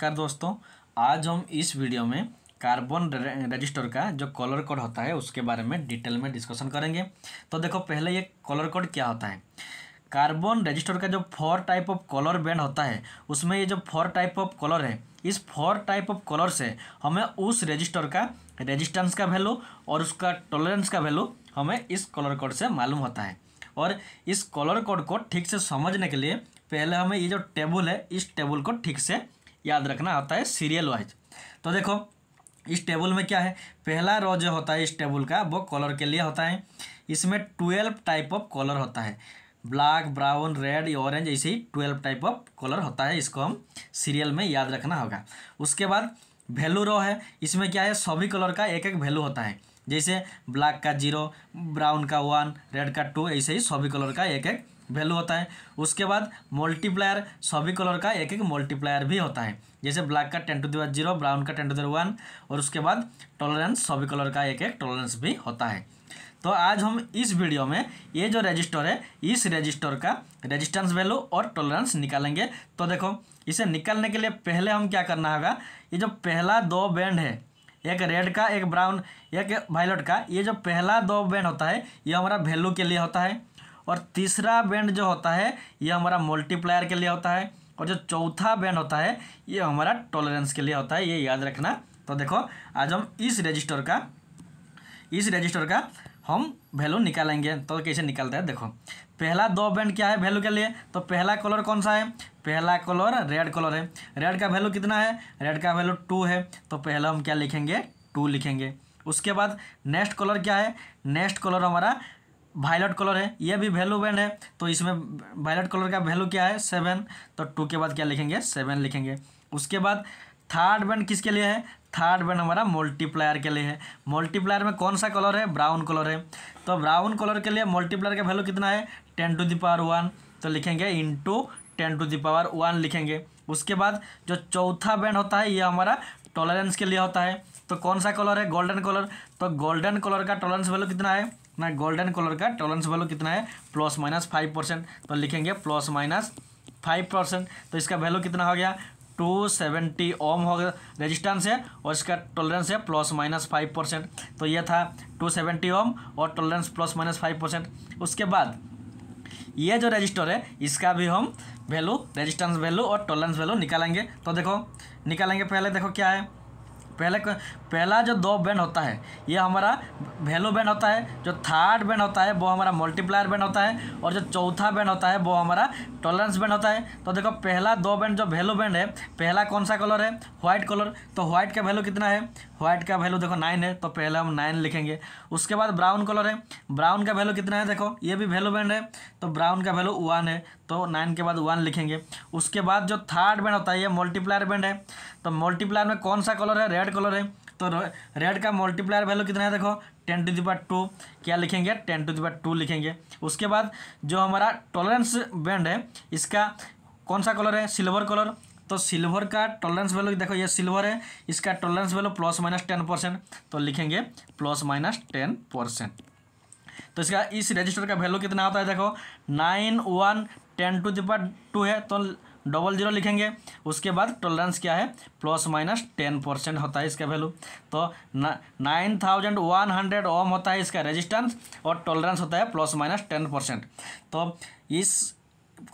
नमस्कार दोस्तों आज हम इस वीडियो में कार्बन रजिस्टर का जो कलर कोड होता है उसके बारे में डिटेल में डिस्कशन करेंगे तो देखो पहले ये कलर कोड क्या होता है कार्बन रजिस्टर का जो four type of colour band होता है उसमें ये जो फोर टाइप ऑफ कलर है इस फोर टाइप ऑफ कलर से हमें उस रजिस्टर का रजिस्टेंस का वैल्यू और उसका टॉलरेंस का वैल्यू हमें इस कलर कोड से मालूम होता है और इस कलर कोड को ठीक से समझने के लिए पहले हमें ये जो टेबल है इस टेबल को ठीक से याद रखना होता है सीरियल वाइज तो देखो इस टेबल में क्या है पहला रो जो होता है इस टेबल का वो कलर के लिए होता है इसमें ट्वेल्व टाइप ऑफ कलर होता है ब्लैक ब्राउन रेड ऑरेंज ऐसे ही ट्वेल्व टाइप ऑफ कलर होता है इसको हम सीरियल में याद रखना होगा उसके बाद वैल्यू रो है इसमें क्या है सभी कलर का एक एक वैल्यू होता है जैसे ब्लैक का जीरो ब्राउन का वन रेड का टू ऐसे ही सभी कलर का एक एक वैल्यू होता है उसके बाद मल्टीप्लायर सभी कलर का एक एक मल्टीप्लायर भी होता है जैसे ब्लैक का टेन टू दिवस जीरो ब्राउन का टेन टू दिवस वन और उसके बाद टॉलरेंस सभी कलर का एक एक टॉलरेंस भी होता है तो आज हम इस वीडियो में ये जो रजिस्टर है इस रजिस्टर का रजिस्टेंस वैल्यू और टॉलरेंस निकालेंगे तो देखो इसे निकालने के लिए पहले हम क्या करना होगा ये जो पहला दो बैंड है एक रेड का एक ब्राउन एक वायलट का ये जो पहला दो बैंड होता है ये हमारा वैल्यू के लिए होता है और तीसरा बैंड जो होता है ये हमारा मल्टीप्लायर के लिए होता है और जो चौथा बैंड होता है ये हमारा टॉलरेंस के लिए होता है ये याद रखना तो देखो आज हम इस रजिस्टर का इस रजिस्टर का हम वैल्यू निकालेंगे तो कैसे निकालते हैं देखो पहला दो बैंड क्या है वैल्यू के लिए तो पहला कलर कौन सा है पहला कलर रेड कलर है रेड का वैल्यू कितना है रेड का वैल्यू टू है तो पहला हम क्या लिखेंगे टू लिखेंगे उसके बाद नेक्स्ट कलर क्या है नेक्स्ट कलर हमारा वायलट कलर है ये भी वैल्यू बैंड है तो इसमें वायलट कलर का वैल्यू क्या है सेवन तो टू के बाद क्या लिखेंगे सेवन लिखेंगे उसके बाद थर्ड बैंड किसके लिए है थर्ड बैंड हमारा मल्टीप्लायर के लिए है मल्टीप्लायर में कौन सा कलर है ब्राउन कलर है तो ब्राउन कलर के लिए मल्टीप्लायर का वैल्यू कितना है टेन टू दावर वन तो लिखेंगे into ten to the power one लिखेंगे उसके बाद जो चौथा बैंड होता है ये हमारा टॉलरेंस के लिए होता है तो कौन सा कलर है गोल्डन कलर तो गोल्डन कलर का टॉलरेंस वैल्यू कितना है अपना गोल्डन कलर का टॉलरेंस वैल्यू कितना है प्लस माइनस फाइव परसेंट तो लिखेंगे प्लस माइनस फाइव परसेंट तो इसका वैल्यू कितना हो गया टू सेवेंटी ओम हो गया रेजिस्टेंस है और इसका टॉलरेंस है प्लस माइनस फाइव परसेंट तो यह था टू सेवेंटी ओम और tolerance plus minus five percent उसके बाद ये जो रजिस्टर है इसका भी हम वैल्यू रेजिस्टेंस वैल्यू और टॉलरेंस वैल्यू निकालेंगे तो देखो निकालेंगे पहले देखो क्या है पहले पहला जो दो बैंड होता है ये हमारा वैल्यू बैंड होता है जो थर्ड बैंड होता है वो हमारा मल्टीप्लायर बैंड होता है और जो चौथा बैंड होता है वो हमारा टॉलरेंस बैंड होता है तो देखो पहला दो बैंड जो वैल्यू बैंड है पहला कौन सा कलर है व्हाइट कलर तो व्हाइट का वैल्यू कितना है व्हाइट का वैल्यू देखो नाइन है तो पहले हम नाइन लिखेंगे उसके बाद ब्राउन कलर है ब्राउन का वैल्यू कितना है देखो ये भी वैल्यू बैंड है तो ब्राउन का वैल्यू वन है तो नाइन के बाद वन लिखेंगे उसके बाद जो थर्ड बैंड होता है ये मल्टीप्लायर बैंड है तो मल्टीप्लायर में कौन सा कलर है रेड कलर है तो रेड का मल्टीप्लायर वैल्यू कितना है देखो टेन टू दिपार टू क्या लिखेंगे टेन टू दिपार टू लिखेंगे उसके बाद जो हमारा टॉलरेंस बैंड है इसका कौन सा कलर है सिल्वर कलर तो सिल्वर का टॉलरेंस वैल्यू देखो ये सिल्वर है इसका tolerance value plus minus ten percent तो लिखेंगे प्लस माइनस टेन परसेंट तो इसका इस रजिस्टर का वैल्यू कितना होता है देखो nine one ten to the power two है तो डबल जीरो लिखेंगे उसके बाद टॉलरेंस क्या है प्लस माइनस टेन परसेंट होता है इसका वैल्यू तो nine thousand one hundred ohm होता है इसका रेजिस्टेंस और टॉलरेंस होता है प्लस माइनस टेन परसेंट तो इस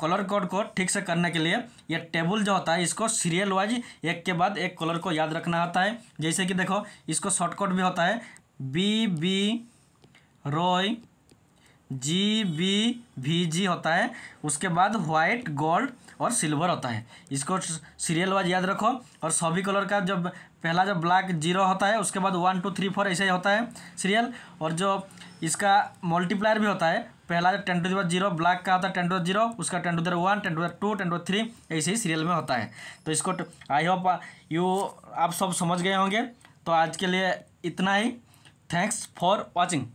कलर कोड को ठीक से करने के लिए ये टेबल जो होता है इसको सीरियल वाइज एक के बाद एक कलर को याद रखना होता है जैसे कि देखो इसको शॉर्टकट भी होता है B B Roy G B V G होता है उसके बाद व्हाइट गोल्ड और सिल्वर होता है इसको सीरियल वाइज याद रखो और सभी कलर का जब पहला जब ब्लैक जीरो होता है उसके बाद वन टू थ्री फोर ऐसे ही होता है सीरियल और जो इसका मल्टीप्लायर भी होता है पहला जब ten to the zero black का होता है टेन टू जीरो उसका ten to the one ten to the two ten to three ऐसे ही सीरियल में होता है तो इसको आई होप यू आप सब समझ गए होंगे तो आज के लिए इतना ही थैंक्स फॉर वॉचिंग